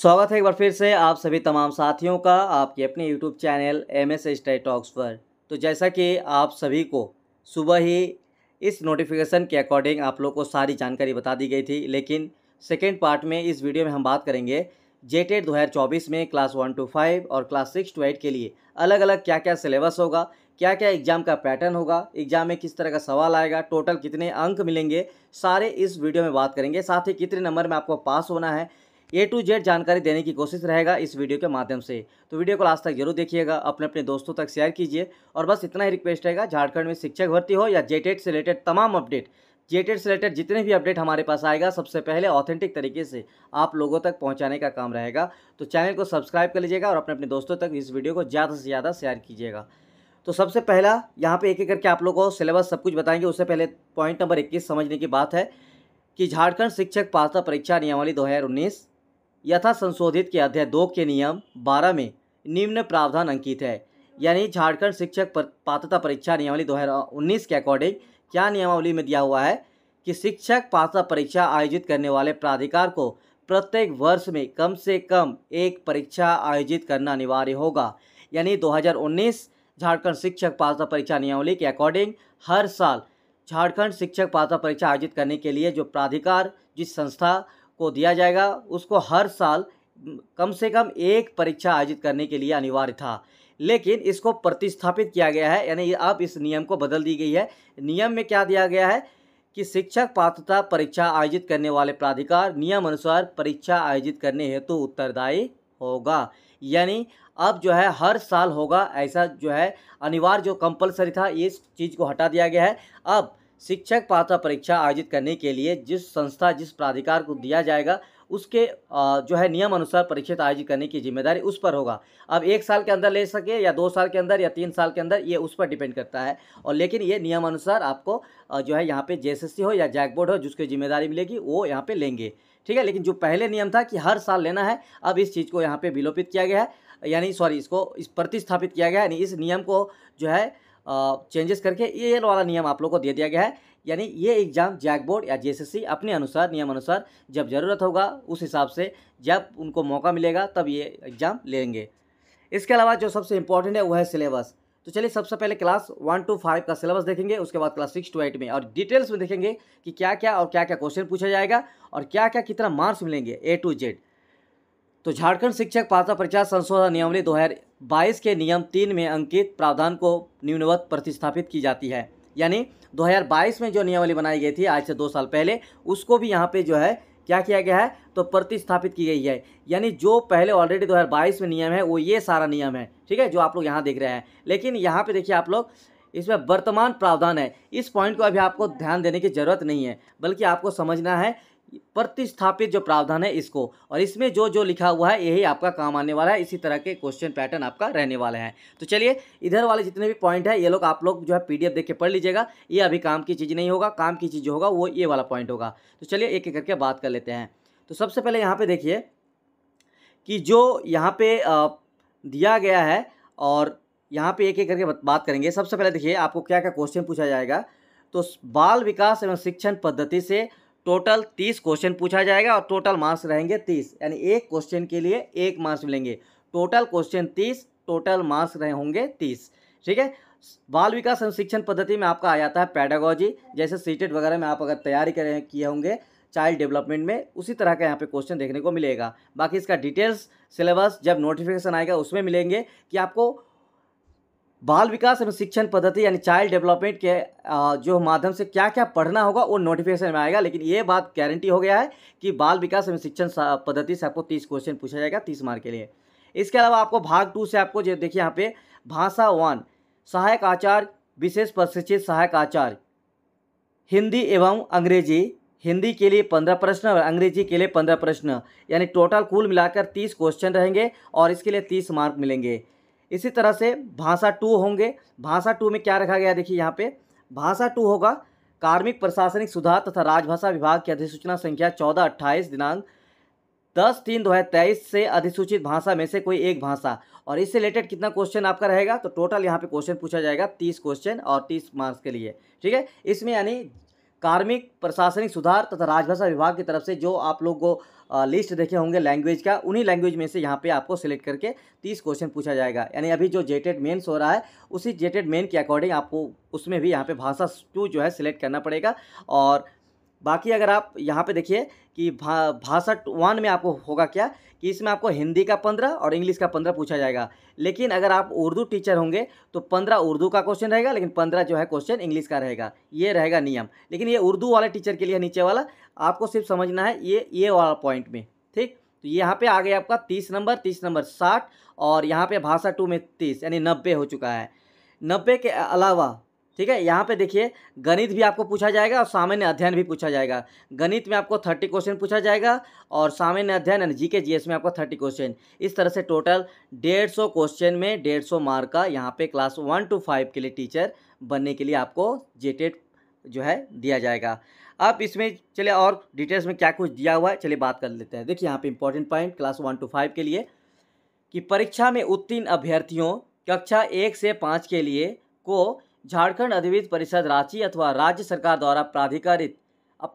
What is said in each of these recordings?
स्वागत है एक बार फिर से आप सभी तमाम साथियों का आपके अपने YouTube channel M S study talks पर तो जैसा कि आप सभी को सुबह ही इस नोटिफिकेशन के अकॉर्डिंग आप लोग को सारी जानकारी बता दी गई थी लेकिन सेकेंड पार्ट में इस वीडियो में हम बात करेंगे जेटेड e दो हज़ार चौबीस में क्लास वन टू फाइव और क्लास सिक्स टू एट के लिए अलग अलग क्या क्या सिलेबस होगा क्या क्या एग्ज़ाम का पैटर्न होगा एग्ज़ाम में किस तरह का सवाल आएगा टोटल कितने अंक मिलेंगे सारे इस वीडियो में बात करेंगे साथ ही कितने नंबर में आपको पास होना है ए टू जेड जानकारी देने की कोशिश रहेगा इस वीडियो के माध्यम से तो वीडियो को लास्ट तक जरूर देखिएगा अपने अपने दोस्तों तक शेयर कीजिए और बस इतना ही रिक्वेस्ट रहेगा झारखंड में शिक्षक भर्ती हो या जेटेड से रिलेटेड तमाम अपडेट जेटेड से रिलेटेड जितने भी अपडेट हमारे पास आएगा सबसे पहले ऑथेंटिक तरीके से आप लोगों तक पहुँचाने का काम रहेगा तो चैनल को सब्सक्राइब कर लीजिएगा और अपने अपने दोस्तों तक इस वीडियो को ज़्यादा से ज़्यादा शेयर कीजिएगा तो सबसे पहला यहाँ पे एक एक करके आप लोगों को सिलेबस सब कुछ बताएंगे उससे पहले पॉइंट नंबर इक्कीस समझने की बात है कि झारखंड शिक्षक पात्रता परीक्षा नियमावली 2019 यथा संशोधित के अध्याय दो के नियम बारह में निम्न प्रावधान अंकित है यानी झारखंड शिक्षक पात्रता परीक्षा नियमावली 2019 के अकॉर्डिंग क्या नियमावली में दिया हुआ है कि शिक्षक पात्रता परीक्षा आयोजित करने वाले प्राधिकार को प्रत्येक वर्ष में कम से कम एक परीक्षा आयोजित करना अनिवार्य होगा यानी 2019 झारखंड शिक्षक पात्रता परीक्षा नियमावली के अकॉर्डिंग हर साल झारखंड शिक्षक पात्रता परीक्षा आयोजित करने के लिए जो प्राधिकार जिस संस्था को दिया जाएगा उसको हर साल कम से कम एक परीक्षा आयोजित करने के लिए अनिवार्य था लेकिन इसको प्रतिस्थापित किया गया है यानी अब इस नियम को बदल दी गई है नियम में क्या दिया गया है कि शिक्षक पात्रता परीक्षा आयोजित करने वाले प्राधिकार नियम अनुसार परीक्षा आयोजित करने हेतु तो उत्तरदायी होगा यानी अब जो है हर साल होगा ऐसा जो है अनिवार्य जो कंपलसरी था इस चीज़ को हटा दिया गया है अब शिक्षक पात्रता परीक्षा आयोजित करने के लिए जिस संस्था जिस प्राधिकार को दिया जाएगा उसके जो है नियम अनुसार परीक्षा आयोजित करने की जिम्मेदारी उस पर होगा अब एक साल के अंदर ले सके या दो साल के अंदर या तीन साल के अंदर ये उस पर डिपेंड करता है और लेकिन ये नियम अनुसार आपको जो है यहाँ पे जेएसएससी हो या जैक बोर्ड हो जिसकी जिम्मेदारी मिलेगी वो यहाँ पे लेंगे ठीक है लेकिन जो पहले नियम था कि हर साल लेना है अब इस चीज़ को यहाँ पर विलोपित किया गया है यानी सॉरी इसको इस प्रतिस्थापित किया गया है यानी इस नियम को जो है चेंजेस करके ये वाला नियम आप लोग को दे दिया गया है यानी ये एग्ज़ाम जैक बोर्ड या जेएसएससी अपने अनुसार नियम अनुसार जब ज़रूरत होगा उस हिसाब से जब उनको मौका मिलेगा तब ये एग्ज़ाम लेंगे इसके अलावा जो सबसे इम्पोर्टेंट है वो है सिलेबस तो चलिए सबसे पहले क्लास वन टू फाइव का सिलेबस देखेंगे उसके बाद क्लास सिक्स टू एट में और डिटेल्स में देखेंगे कि क्या क्या और क्या क्या क्वेश्चन पूछा जाएगा और क्या क्या कितना मार्क्स मिलेंगे ए टू जेड तो झारखंड शिक्षक पात्र परीक्षा संशोधन नियमावली दो हज़ार बाईस के नियम तीन में अंकित प्रावधान को न्यूनवत प्रतिस्थापित की जाती है यानी 2022 में जो नियमावली बनाई गई थी आज से दो साल पहले उसको भी यहाँ पे जो है क्या किया गया है तो प्रतिस्थापित की गई है यानी जो पहले ऑलरेडी 2022 में नियम है वो ये सारा नियम है ठीक है जो आप लोग यहाँ देख रहे हैं लेकिन यहाँ पे देखिए आप लोग इसमें वर्तमान प्रावधान है इस पॉइंट को अभी आपको ध्यान देने की ज़रूरत नहीं है बल्कि आपको समझना है प्रतिस्थापित जो प्रावधान है इसको और इसमें जो जो लिखा हुआ है यही आपका काम आने वाला है इसी तरह के क्वेश्चन पैटर्न आपका रहने वाले हैं तो चलिए इधर वाले जितने भी पॉइंट है ये लोग आप लोग जो है पीडीएफ देख के पढ़ लीजिएगा ये अभी काम की चीज़ नहीं होगा काम की चीज़ जो होगा वो ये वाला पॉइंट होगा तो चलिए एक एक करके बात कर लेते हैं तो सबसे पहले यहाँ पर देखिए कि जो यहाँ पे दिया गया है और यहाँ पर एक एक करके बात करेंगे सबसे पहले देखिए आपको क्या क्या क्वेश्चन पूछा जाएगा तो बाल विकास एवं शिक्षण पद्धति से टोटल तीस क्वेश्चन पूछा जाएगा और टोटल मार्क्स रहेंगे तीस यानी एक क्वेश्चन के लिए एक मार्क्स मिलेंगे टोटल क्वेश्चन तीस टोटल मार्क्स रहे होंगे तीस ठीक है बाल विकास एवं शिक्षण पद्धति में आपका आ जाता है पैडागोजी जैसे सीटेट e वगैरह में आप अगर तैयारी करें किए होंगे चाइल्ड डेवलपमेंट में उसी तरह का यहाँ पे क्वेश्चन देखने को मिलेगा बाकी इसका डिटेल्स सिलेबस जब नोटिफिकेशन आएगा उसमें मिलेंगे कि आपको बाल विकास एवं शिक्षण पद्धति यानी चाइल्ड डेवलपमेंट के जो माध्यम से क्या क्या पढ़ना होगा वो नोटिफिकेशन में आएगा लेकिन ये बात गारंटी हो गया है कि बाल विकास एवं शिक्षण पद्धति से आपको तीस क्वेश्चन पूछा जाएगा तीस मार्क के लिए इसके अलावा आपको भाग टू से आपको जो देखिए यहाँ पे भाषा वन सहायक आचार्य विशेष प्रशिक्षित सहायक आचार्य हिंदी एवं अंग्रेजी हिंदी के लिए पंद्रह प्रश्न और अंग्रेजी के लिए पंद्रह प्रश्न यानी टोटल कुल मिलाकर तीस क्वेश्चन रहेंगे और इसके लिए तीस मार्क मिलेंगे इसी तरह से भाषा टू होंगे भाषा टू में क्या रखा गया देखिए यहाँ पे भाषा टू होगा कार्मिक प्रशासनिक सुधार तथा राजभाषा विभाग की अधिसूचना संख्या चौदह अट्ठाईस दिनांक दस तीन दो हज़ार तेईस से अधिसूचित भाषा में से कोई एक भाषा और इससे रिलेटेड कितना क्वेश्चन आपका रहेगा तो टोटल यहाँ पे क्वेश्चन पूछा जाएगा तीस क्वेश्चन और तीस मार्क्स के लिए ठीक है इसमें यानी कार्मिक प्रशासनिक सुधार तथा राजभाषा विभाग की तरफ से जो आप लोग को लिस्ट देखे होंगे लैंग्वेज का उन्हीं लैंग्वेज में से यहाँ पे आपको सिलेक्ट करके तीस क्वेश्चन पूछा जाएगा यानी अभी जो जेटेड मेन्स हो रहा है उसी जेटेड मेन के अकॉर्डिंग आपको उसमें भी यहाँ पे भाषा टू जो है सिलेक्ट करना पड़ेगा और बाकी अगर आप यहाँ पे देखिए कि भा भाषा वन में आपको होगा क्या कि इसमें आपको हिंदी का पंद्रह और इंग्लिश का पंद्रह पूछा जाएगा लेकिन अगर आप उर्दू टीचर होंगे तो पंद्रह उर्दू का क्वेश्चन रहेगा लेकिन पंद्रह जो है क्वेश्चन इंग्लिश का रहेगा ये रहेगा नियम लेकिन ये उर्दू वाले टीचर के लिए नीचे वाला आपको सिर्फ समझना है ये ये वाला पॉइंट में ठीक तो यहाँ पर आ गया आपका तीस नंबर तीस नंबर साठ और यहाँ पर भाषा टू में तीस यानी नब्बे हो चुका है नब्बे के अलावा ठीक है यहाँ पे देखिए गणित भी आपको पूछा जाएगा और सामान्य अध्ययन भी पूछा जाएगा गणित में आपको थर्टी क्वेश्चन पूछा जाएगा और सामान्य अध्ययन यानी जीके जीएस में आपको थर्टी क्वेश्चन इस तरह से टोटल डेढ़ सौ क्वेश्चन में डेढ़ सौ मार्क का यहाँ पे क्लास वन टू फाइव के लिए टीचर बनने के लिए आपको जेटेड जो है दिया जाएगा अब इसमें चलिए और डिटेल्स में क्या कुछ दिया हुआ है चलिए बात कर लेते हैं देखिए यहाँ पर important point class one to five के लिए कि परीक्षा में उत्तीर्ण अभ्यर्थियों कक्षा एक से पाँच के लिए को झारखंड अधिवित परिषद रांची अथवा राज्य सरकार द्वारा प्राधिकारित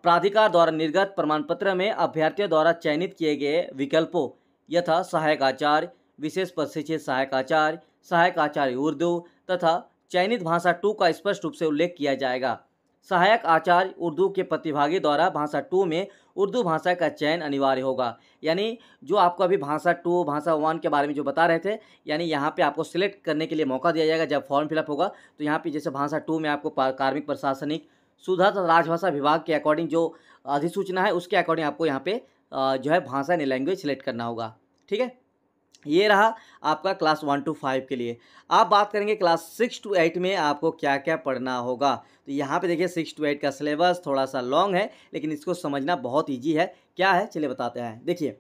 प्राधिकार द्वारा निर्गत प्रमाण पत्र में अभ्यर्थियों द्वारा चयनित किए गए विकल्पों यथा सहायक आचार्य विशेष प्रशिक्षित सहायक आचार्य सहायक आचार्य उर्दू तथा चयनित भाषा टू का स्पष्ट रूप से उल्लेख किया जाएगा सहायक आचार्य उर्दू के प्रतिभागी द्वारा भाषा टू में उर्दू भाषा का चयन अनिवार्य होगा यानी जो आपको अभी भाषा टू भाषा वन के बारे में जो बता रहे थे यानी यहाँ पे आपको सिलेक्ट करने के लिए मौका दिया जाएगा जब फॉर्म फिलअप होगा तो यहाँ पे जैसे भाषा टू में आपको कार्मिक प्रशासनिक सुधा तथा राजभाषा विभाग के अकॉर्डिंग जो अधिसूचना है उसके अकॉर्डिंग आपको यहाँ पर जो है भाषा यानी लैंग्वेज सिलेक्ट करना होगा ठीक है ये रहा आपका क्लास वन टू फाइव के लिए आप बात करेंगे क्लास सिक्स टू एट में आपको क्या क्या पढ़ना होगा तो यहाँ पे देखिए सिक्स टू एट का सिलेबस थोड़ा सा लॉन्ग है लेकिन इसको समझना बहुत ईजी है क्या है चलिए बताते हैं देखिए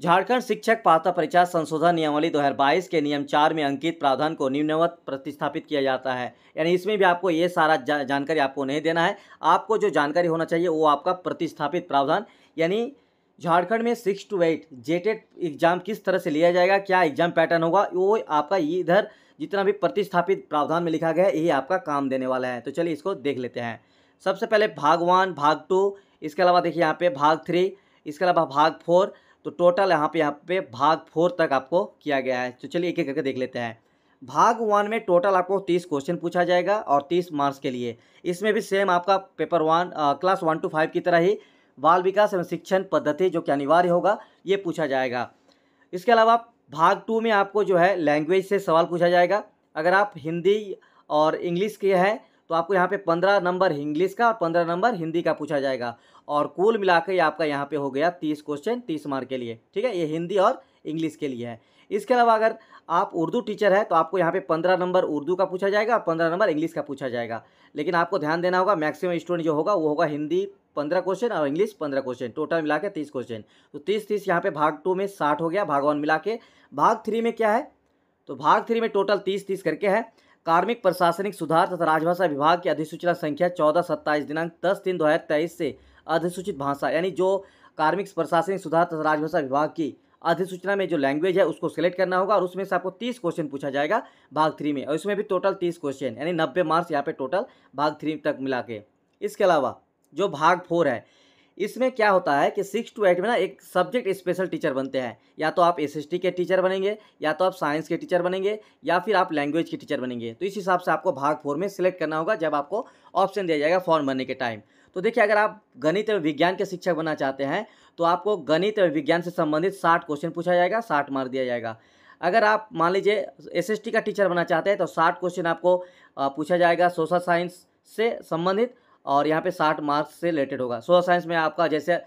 झारखंड शिक्षक पात्रता परीक्षा संशोधन नियमावली 2022 के नियम चार में अंकित प्रावधान को निम्नवत प्रतिस्थापित किया जाता है यानी इसमें भी आपको ये सारा जा, जानकारी आपको नहीं देना है आपको जो जानकारी होना चाहिए वो आपका प्रतिस्थापित प्रावधान यानी झारखंड में six to eight JTET exam किस तरह से लिया जाएगा क्या एग्जाम पैटर्न होगा वो आपका ये इधर जितना भी प्रतिस्थापित प्रावधान में लिखा गया है यही आपका काम देने वाला है तो चलिए इसको देख लेते हैं सबसे पहले भाग वन भाग टू इसके अलावा देखिए यहाँ पे भाग थ्री इसके अलावा भाग फोर तो टोटल यहाँ पे यहाँ पे भाग फोर तक आपको किया गया है तो चलिए एक एक करके देख लेते हैं भाग वन में टोटल आपको तीस क्वेश्चन पूछा जाएगा और तीस मार्क्स के लिए इसमें भी सेम आपका paper one class one to five की तरह ही बाल विकास एवं शिक्षण पद्धति जो कि अनिवार्य होगा ये पूछा जाएगा इसके अलावा भाग टू में आपको जो है लैंग्वेज से सवाल पूछा जाएगा अगर आप हिंदी और इंग्लिश के हैं तो आपको यहाँ पे पंद्रह नंबर इंग्लिश का और पंद्रह नंबर हिंदी का पूछा जाएगा और कुल मिलाकर ये आपका यहाँ पे हो गया तीस क्वेश्चन तीस मार्क के लिए ठीक है ये हिंदी और इंग्लिश के लिए है इसके अलावा अगर आप उर्दू टीचर हैं तो आपको यहाँ पे पंद्रह नंबर उर्दू का पूछा जाएगा और पंद्रह नंबर इंग्लिश का पूछा जाएगा लेकिन आपको ध्यान देना होगा मैक्सिमम स्टूडेंट जो होगा वो होगा हिंदी पंद्रह क्वेश्चन और इंग्लिश पंद्रह क्वेश्चन टोटल मिला के तीस क्वेश्चन तो तीस तीस यहाँ पे भाग टू में साठ हो गया भाग वन मिला के भाग थ्री में क्या है तो भाग थ्री में टोटल तीस तीस करके है कार्मिक प्रशासनिक सुधार तथा राजभाषा विभाग की अधिसूचना संख्या चौदह सत्ताईस दिनांक दस तीन दो हज़ार तेईस से अधिसूचित भाषा यानी जो कार्मिक प्रशासनिक सुधार तथा राजभाषा विभाग की अधिसूचना में जो लैंग्वेज है उसको सिलेक्ट करना होगा और उसमें से आपको तीस क्वेश्चन पूछा जाएगा भाग थ्री में और इसमें भी टोटल तीस क्वेश्चन यानी नब्बे मार्क्स यहाँ पर टोटल भाग थ्री तक मिला के इसके अलावा जो भाग फोर है इसमें क्या होता है कि सिक्स टू एट में ना एक सब्जेक्ट स्पेशल टीचर बनते हैं या तो आप एस के टीचर बनेंगे या तो आप साइंस के टीचर बनेंगे या फिर आप लैंग्वेज के टीचर बनेंगे तो इस हिसाब से आपको भाग फोर में सिलेक्ट करना होगा जब आपको ऑप्शन दिया जाएगा फॉर्म भरने के टाइम तो देखिए अगर आप गणित एवं विज्ञान के शिक्षक बनना चाहते हैं तो आपको गणित और विज्ञान से संबंधित साठ क्वेश्चन पूछा जाएगा साठ मार दिया जाएगा अगर आप मान लीजिए एसएसटी का टीचर बनना चाहते हैं तो साठ क्वेश्चन आपको पूछा जाएगा सोशल साइंस से संबंधित और यहाँ पे साठ मार्क्स से रिलेटेड होगा सोशल साइंस में आपका जैसे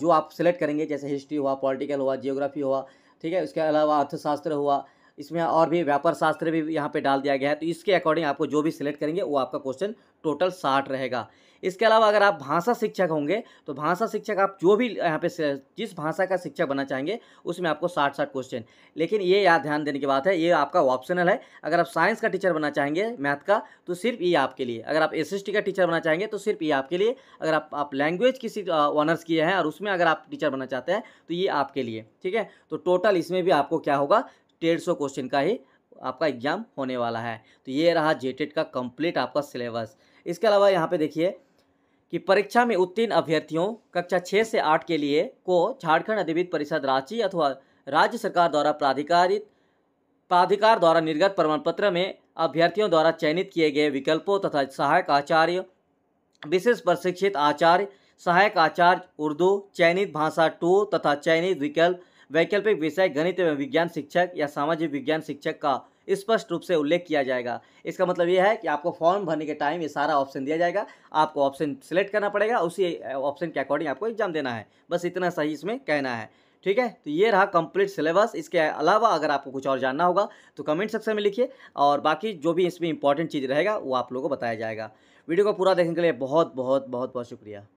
जो आप सिलेक्ट करेंगे जैसे हिस्ट्री हुआ पॉलिटिकल हुआ जियोग्राफी हुआ ठीक है उसके अलावा अर्थशास्त्र हुआ इसमें और भी व्यापार शास्त्र भी यहाँ पे डाल दिया गया है तो इसके अकॉर्डिंग आपको जो भी सिलेक्ट करेंगे वो आपका क्वेश्चन टोटल साठ रहेगा इसके अलावा अगर आप भाषा शिक्षक होंगे तो भाषा शिक्षक आप जो भी यहाँ पे जिस भाषा का शिक्षक बनना चाहेंगे उसमें आपको साठ साठ क्वेश्चन लेकिन ये याद ध्यान देने की बात है ये आपका ऑप्शनल है अगर आप साइंस का टीचर बनना चाहेंगे मैथ का तो सिर्फ ये आपके लिए अगर आप एस का टीचर बनना चाहेंगे तो सिर्फ ये आपके लिए अगर आप, आप लैंग्वेज किसी ऑनर्स किए हैं और उसमें अगर आप टीचर बनना चाहते हैं तो ये आपके लिए ठीक है तो टोटल इसमें भी आपको क्या होगा डेढ़ सौ क्वेश्चन का ही आपका एग्जाम होने वाला है तो ये रहा जेटेड का कंप्लीट आपका सिलेबस इसके अलावा यहाँ पे देखिए कि परीक्षा में उत्तीर्ण अभ्यर्थियों कक्षा छः से आठ के लिए को झारखंड अधिवित परिषद रांची अथवा राज्य सरकार द्वारा प्राधिकारित प्राधिकार द्वारा निर्गत प्रमाण पत्र में अभ्यर्थियों द्वारा चयनित किए गए विकल्पों तथा सहायक आचार्य विशेष प्रशिक्षित आचार्य सहायक आचार्य उर्दू चयनित भाषा टू तथा चयनित विकल्प वैकल्पिक विषय गणित एवं विज्ञान शिक्षक या सामाजिक विज्ञान शिक्षक का स्पष्ट रूप से उल्लेख किया जाएगा इसका मतलब यह है कि आपको फॉर्म भरने के टाइम ये सारा ऑप्शन दिया जाएगा आपको ऑप्शन सेलेक्ट करना पड़ेगा उसी ऑप्शन के अकॉर्डिंग आपको एग्जाम देना है बस इतना सही इसमें कहना है ठीक है तो ये रहा कंप्लीट सिलेबस इसके अलावा अगर आपको कुछ और जानना होगा तो कमेंट सेक्शन में लिखिए और बाकी जो भी इसमें इंपॉर्टेंट चीज़ रहेगा वो आप लोगों को बताया जाएगा वीडियो को पूरा देखने के लिए बहुत बहुत बहुत बहुत शुक्रिया